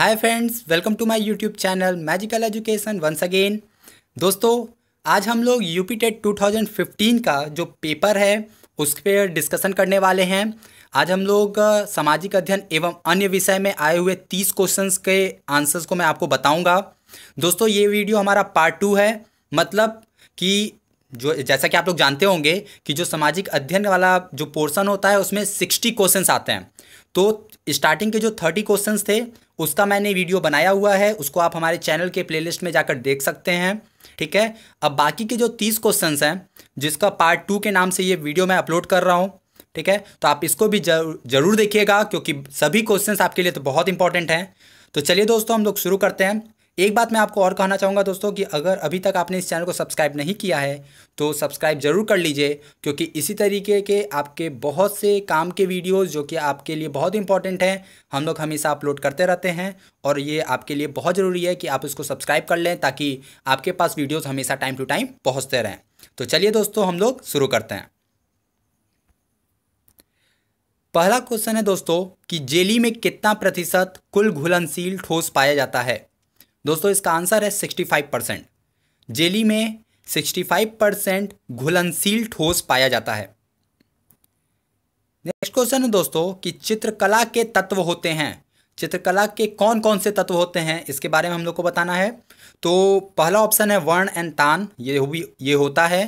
hi friends welcome to my YouTube channel magical education once again दोस्तों आज हम लोग यूपी टेट 2015 का जो पेपर है उस पर डिस्कशन करने वाले हैं आज हम लोग सामाजिक अध्ययन एवं अन्य विषय में आए हुए तीस क्वेश्चंस के आंसर्स को मैं आपको बताऊंगा दोस्तों ये वीडियो हमारा पार्ट टू है मतलब कि जो जैसा कि आप लोग जानते होंगे कि जो सामाजिक अध्ययन वाला जो पोर्सन होता है उसमें सिक्सटी क्वेश्चन आते हैं तो स्टार्टिंग के जो थर्टी क्वेश्चन थे उसका मैंने वीडियो बनाया हुआ है उसको आप हमारे चैनल के प्लेलिस्ट में जाकर देख सकते हैं ठीक है अब बाकी के जो तीस क्वेश्चन हैं जिसका पार्ट टू के नाम से ये वीडियो मैं अपलोड कर रहा हूँ ठीक है तो आप इसको भी जरूर जरूर देखिएगा क्योंकि सभी क्वेश्चन आपके लिए तो बहुत इंपॉर्टेंट हैं तो चलिए दोस्तों हम लोग शुरू करते हैं एक बात मैं आपको और कहना चाहूँगा दोस्तों कि अगर अभी तक आपने इस चैनल को सब्सक्राइब नहीं किया है तो सब्सक्राइब ज़रूर कर लीजिए क्योंकि इसी तरीके के आपके बहुत से काम के वीडियोस जो कि आपके लिए बहुत इंपॉर्टेंट हैं हम लोग हमेशा अपलोड करते रहते हैं और ये आपके लिए बहुत ज़रूरी है कि आप इसको सब्सक्राइब कर लें ताकि आपके पास वीडियोज़ हमेशा टाइम टू टाइम पहुँचते रहें तो चलिए दोस्तों हम लोग शुरू करते हैं पहला क्वेश्चन है दोस्तों कि जेली में कितना प्रतिशत कुल घुलनशील ठोस पाया जाता है दोस्तों इसका आंसर है 65 परसेंट जेली में 65 परसेंट घुलनशील ठोस पाया जाता है नेक्स्ट क्वेश्चन है दोस्तों कि चित्रकला के तत्व होते हैं चित्रकला के कौन कौन से तत्व होते हैं इसके बारे में हम लोग को बताना है तो पहला ऑप्शन है वर्ण एंड तान ये भी ये होता है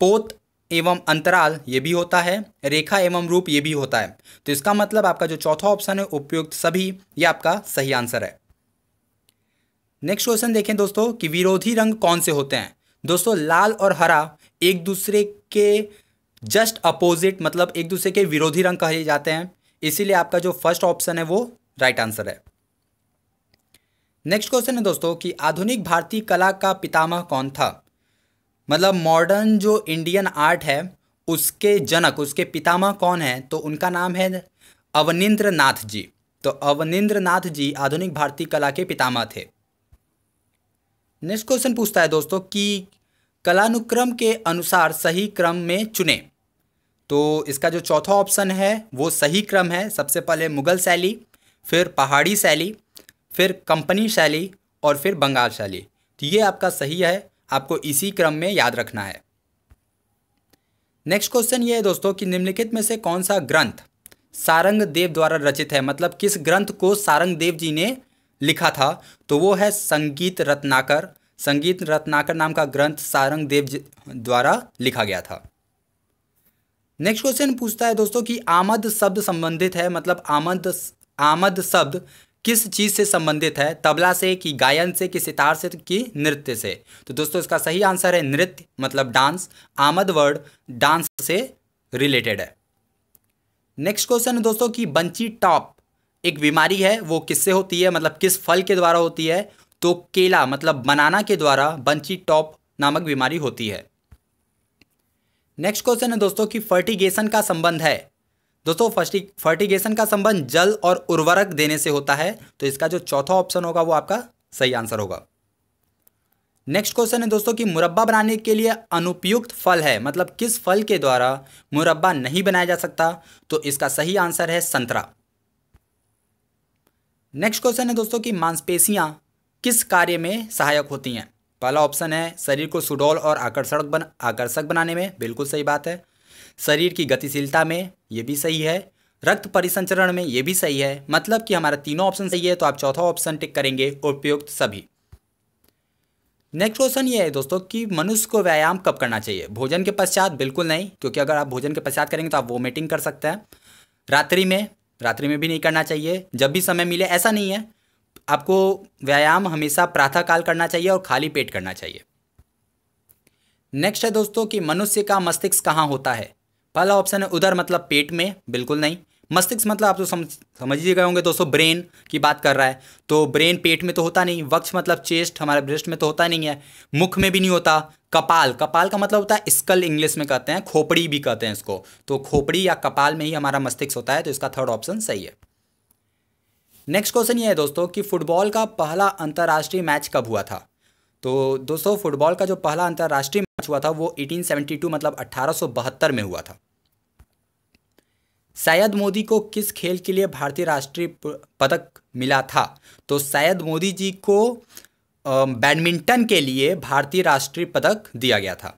पोत एवं अंतराल ये भी होता है रेखा एवं रूप ये भी होता है तो इसका मतलब आपका जो चौथा ऑप्शन है उपयुक्त सभी ये आपका सही आंसर है नेक्स्ट क्वेश्चन देखें दोस्तों कि विरोधी रंग कौन से होते हैं दोस्तों लाल और हरा एक दूसरे के जस्ट अपोजिट मतलब एक दूसरे के विरोधी रंग कहे जाते हैं इसीलिए आपका जो फर्स्ट ऑप्शन है वो राइट आंसर है नेक्स्ट क्वेश्चन है दोस्तों कि आधुनिक भारतीय कला का पितामह कौन था मतलब मॉडर्न जो इंडियन आर्ट है उसके जनक उसके पितामह कौन है तो उनका नाम है अवनिंद्र नाथ जी तो अवनिंद्र नाथ जी आधुनिक भारतीय कला के पितामह थे नेक्स्ट क्वेश्चन पूछता है दोस्तों कि कलानुक्रम के अनुसार सही क्रम में चुने तो इसका जो चौथा ऑप्शन है वो सही क्रम है सबसे पहले मुगल शैली फिर पहाड़ी शैली फिर कंपनी शैली और फिर बंगाल शैली तो ये आपका सही है आपको इसी क्रम में याद रखना है नेक्स्ट क्वेश्चन ये है दोस्तों कि निम्नलिखित में से कौन सा ग्रंथ सारंग देव द्वारा रचित है मतलब किस ग्रंथ को सारंग देव जी ने लिखा था तो वो है संगीत रत्नाकर संगीत रत्नाकर नाम का ग्रंथ सारंग देव द्वारा लिखा गया था नेक्स्ट क्वेश्चन पूछता है दोस्तों कि आमद शब्द संबंधित है मतलब आमद आमद शब्द किस चीज़ से संबंधित है तबला से कि गायन से कि सितार से कि नृत्य से तो दोस्तों इसका सही आंसर है नृत्य मतलब डांस आमद वर्ड डांस से रिलेटेड है नेक्स्ट क्वेश्चन दोस्तों कि बंची टॉप एक बीमारी है वो किससे होती है मतलब किस फल के द्वारा होती है तो केला मतलब बनाना के द्वारा बंची टॉप नामक बीमारी होती है नेक्स्ट क्वेश्चन है दोस्तों कि फर्टिगेशन का संबंध है दोस्तों फर्टिगेशन का संबंध जल और उर्वरक देने से होता है तो इसका जो चौथा ऑप्शन होगा वो आपका सही आंसर होगा नेक्स्ट क्वेश्चन है दोस्तों कि मुरब्बा बनाने के लिए अनुपयुक्त फल है मतलब किस फल के द्वारा मुरब्बा नहीं बनाया जा सकता तो इसका सही आंसर है संतरा नेक्स्ट क्वेश्चन है दोस्तों कि मांसपेशियाँ किस कार्य में सहायक होती हैं पहला ऑप्शन है शरीर को सुडौल और आकर्षक बन आकर्षक बनाने में बिल्कुल सही बात है शरीर की गतिशीलता में ये भी सही है रक्त परिसंचरण में ये भी सही है मतलब कि हमारा तीनों ऑप्शन सही है तो आप चौथा ऑप्शन टिक करेंगे उपयुक्त सभी नेक्स्ट क्वेश्चन ये है दोस्तों कि मनुष्य को व्यायाम कब करना चाहिए भोजन के पश्चात बिल्कुल नहीं क्योंकि अगर आप भोजन के पश्चात करेंगे तो आप वोमिटिंग कर सकते हैं रात्रि में रात्रि में भी नहीं करना चाहिए जब भी समय मिले ऐसा नहीं है आपको व्यायाम हमेशा काल करना चाहिए और खाली पेट करना चाहिए नेक्स्ट है दोस्तों कि मनुष्य का मस्तिष्क कहाँ होता है पहला ऑप्शन है उधर मतलब पेट में बिल्कुल नहीं मस्तिष्क मतलब आप तो समझ समझ ही गए होंगे दोस्तों ब्रेन की बात कर रहा है तो ब्रेन पेट में तो होता नहीं वक्ष मतलब चेस्ट हमारे ब्रेस्ट में तो होता नहीं है मुख में भी नहीं होता कपाल कपाल का मतलब होता है स्कल इंग्लिश में कहते हैं खोपड़ी भी कहते हैं इसको तो खोपड़ी या कपाल में ही हमारा मस्तिष्क होता है तो इसका थर्ड ऑप्शन सही है नेक्स्ट क्वेश्चन ये है दोस्तों कि फुटबॉल का पहला अंतर्राष्ट्रीय मैच कब हुआ था तो दोस्तों फुटबॉल का जो पहला अंतर्राष्ट्रीय मैच हुआ था वो 1872 मतलब अट्ठारह में हुआ था शायद मोदी को किस खेल के लिए भारतीय राष्ट्रीय पदक मिला था तो सैयद मोदी जी को बैडमिंटन के लिए भारतीय राष्ट्रीय पदक दिया गया था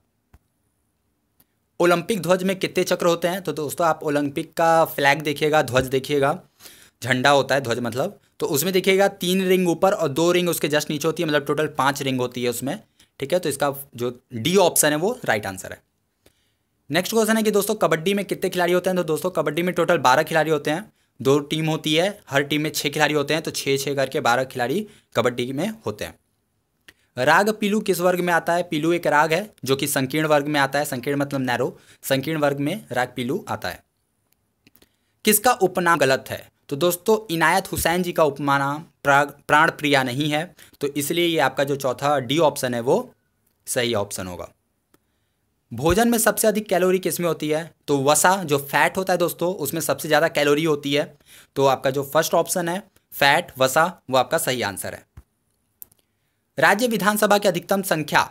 ओलंपिक ध्वज में कितने चक्र होते हैं तो दोस्तों आप ओलंपिक का फ्लैग देखिएगा ध्वज देखिएगा झंडा होता है ध्वज मतलब तो उसमें देखिएगा तीन रिंग ऊपर और दो रिंग उसके जस्ट नीचे होती है मतलब टोटल पांच रिंग होती है उसमें ठीक है तो इसका जो डी ऑप्शन है वो राइट आंसर है नेक्स्ट क्वेश्चन है कि दोस्तों कबड्डी में कितने खिलाड़ी होते हैं तो दोस्तों कबड्डी में टोटल बारह खिलाड़ी होते हैं दो टीम होती है हर टीम में छः खिलाड़ी होते हैं तो छः छः करके बारह खिलाड़ी कबड्डी में होते हैं राग पीलू किस वर्ग में आता है पीलू एक राग है जो कि संकीर्ण वर्ग में आता है संकीर्ण मतलब नैरो संकीर्ण वर्ग में राग पीलू आता है किसका उपनाम गलत है तो दोस्तों इनायत हुसैन जी का उपनाम प्राण प्रिया नहीं है तो इसलिए ये आपका जो चौथा डी ऑप्शन है वो सही ऑप्शन होगा भोजन में सबसे अधिक कैलोरी किस में होती है तो वसा जो फैट होता है दोस्तों उसमें सबसे ज़्यादा कैलोरी होती है तो आपका जो फर्स्ट ऑप्शन है फैट वसा वो आपका सही आंसर है राज्य विधानसभा की अधिकतम संख्या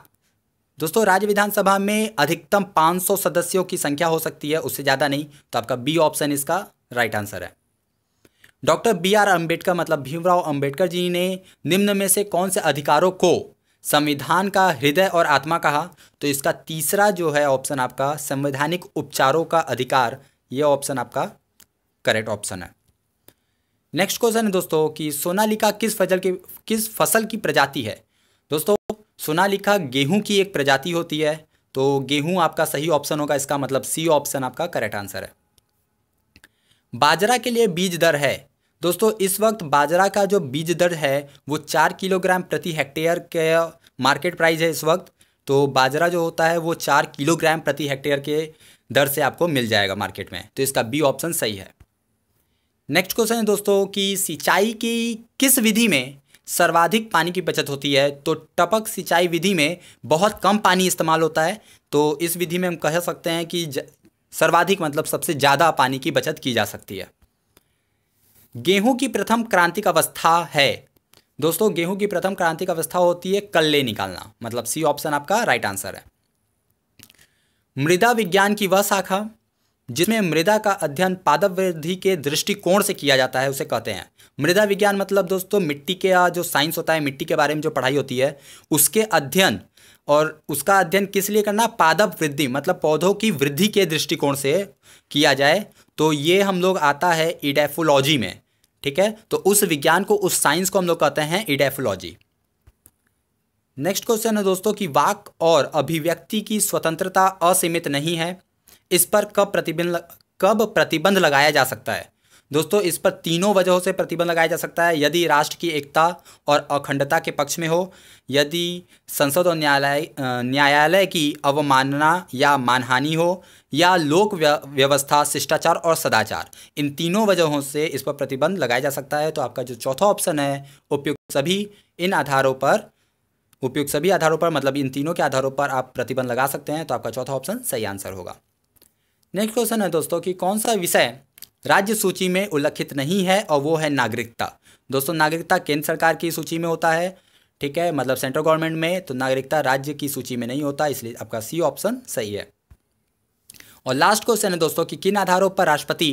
दोस्तों राज्य विधानसभा में अधिकतम 500 सदस्यों की संख्या हो सकती है उससे ज़्यादा नहीं तो आपका बी ऑप्शन इसका राइट आंसर है डॉक्टर बी आर अम्बेडकर मतलब भीमराव अम्बेडकर जी ने निम्न में से कौन से अधिकारों को संविधान का हृदय और आत्मा कहा तो इसका तीसरा जो है ऑप्शन आपका संवैधानिक उपचारों का अधिकार ये ऑप्शन आपका करेक्ट ऑप्शन है नेक्स्ट क्वेश्चन है दोस्तों कि सोनालिका किस फसल की किस फसल की प्रजाति है दोस्तों सोनालिका गेहूं की एक प्रजाति होती है तो गेहूं आपका सही ऑप्शन होगा इसका मतलब सी ऑप्शन आपका करेक्ट आंसर है बाजरा के लिए बीज दर है दोस्तों इस वक्त बाजरा का जो बीज दर है वो चार किलोग्राम प्रति हेक्टेयर के मार्केट प्राइस है इस वक्त तो बाजरा जो होता है वो चार किलोग्राम प्रति हेक्टेयर के दर से आपको मिल जाएगा मार्केट में तो इसका बी ऑप्शन सही है नेक्स्ट क्वेश्चन है दोस्तों कि सिंचाई की किस विधि में सर्वाधिक पानी की बचत होती है तो टपक सिंचाई विधि में बहुत कम पानी इस्तेमाल होता है तो इस विधि में हम कह सकते हैं कि सर्वाधिक मतलब सबसे ज़्यादा पानी की बचत की जा सकती है गेहूं की प्रथम क्रांतिक अवस्था है दोस्तों गेहूं की प्रथम क्रांतिक अवस्था होती है कल्ले निकालना मतलब सी ऑप्शन आपका राइट आंसर है मृदा विज्ञान की वह शाखा जिसमें मृदा का अध्ययन पादप वृद्धि के दृष्टिकोण से किया जाता है उसे कहते हैं मृदा विज्ञान मतलब दोस्तों मिट्टी के जो साइंस होता है मिट्टी के बारे में जो पढ़ाई होती है उसके अध्ययन और उसका अध्ययन किस लिए करना पादप वृद्धि मतलब पौधों की वृद्धि के दृष्टिकोण से किया जाए तो ये हम लोग आता है इडेफोलॉजी में ठीक है तो उस विज्ञान को उस साइंस को हम लोग कहते हैं इडेफोलॉजी नेक्स्ट क्वेश्चन है दोस्तों कि वाक और अभिव्यक्ति की स्वतंत्रता असीमित नहीं है इस पर कब प्रतिबंध कब प्रतिबंध लगाया जा सकता है दोस्तों इस पर तीनों वजहों से प्रतिबंध लगाया जा सकता है यदि राष्ट्र की एकता और अखंडता के पक्ष में हो यदि संसद और न्यायालय न्यायालय की अवमानना या मानहानि हो या लोक व्यवस्था शिष्टाचार और सदाचार इन तीनों वजहों से इस पर प्रतिबंध लगाया जा सकता है तो आपका जो चौथा ऑप्शन है उपयुक्त सभी इन आधारों पर उपयुक्त सभी आधारों पर मतलब इन तीनों के आधारों पर आप प्रतिबंध लगा सकते हैं तो आपका चौथा ऑप्शन सही आंसर होगा नेक्स्ट क्वेश्चन है दोस्तों कि कौन सा विषय राज्य सूची में उल्लिखित नहीं है और वो है नागरिकता दोस्तों नागरिकता केंद्र सरकार की सूची में होता है ठीक है मतलब सेंट्रल गवर्नमेंट में तो नागरिकता राज्य की सूची में नहीं होता इसलिए आपका सी ऑप्शन सही है और लास्ट क्वेश्चन है दोस्तों कि किन आधारों पर राष्ट्रपति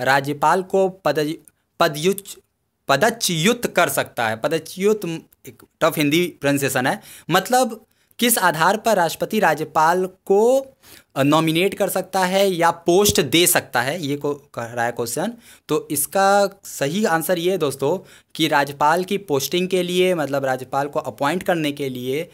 राज्यपाल को पद पदयुच पदच्युत कर सकता है पदच्युत एक टफ हिंदी प्रोनाउंसिएशन है मतलब किस आधार पर राष्ट्रपति राज्यपाल को नॉमिनेट कर सकता है या पोस्ट दे सकता है ये को कह रहा है क्वेश्चन तो इसका सही आंसर ये दोस्तों कि राज्यपाल की पोस्टिंग के लिए मतलब राज्यपाल को अपॉइंट करने के लिए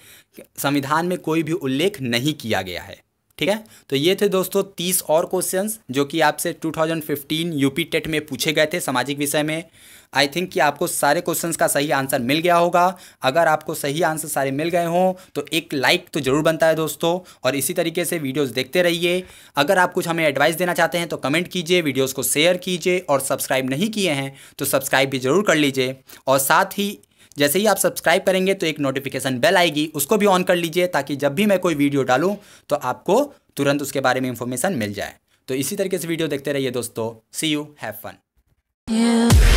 संविधान में कोई भी उल्लेख नहीं किया गया है ठीक है तो ये थे दोस्तों तीस और क्वेश्चंस जो कि आपसे 2015 यूपी टेट में पूछे गए थे सामाजिक विषय में आई थिंक कि आपको सारे क्वेश्चंस का सही आंसर मिल गया होगा अगर आपको सही आंसर सारे मिल गए हों तो एक लाइक तो ज़रूर बनता है दोस्तों और इसी तरीके से वीडियोस देखते रहिए अगर आप कुछ हमें एडवाइस देना चाहते हैं तो कमेंट कीजिए वीडियोस को शेयर कीजिए और सब्सक्राइब नहीं किए हैं तो सब्सक्राइब भी ज़रूर कर लीजिए और साथ ही जैसे ही आप सब्सक्राइब करेंगे तो एक नोटिफिकेशन बेल आएगी उसको भी ऑन कर लीजिए ताकि जब भी मैं कोई वीडियो डालूँ तो आपको तुरंत उसके बारे में इंफॉर्मेशन मिल जाए तो इसी तरीके से वीडियो देखते रहिए दोस्तों सी यू हैव फन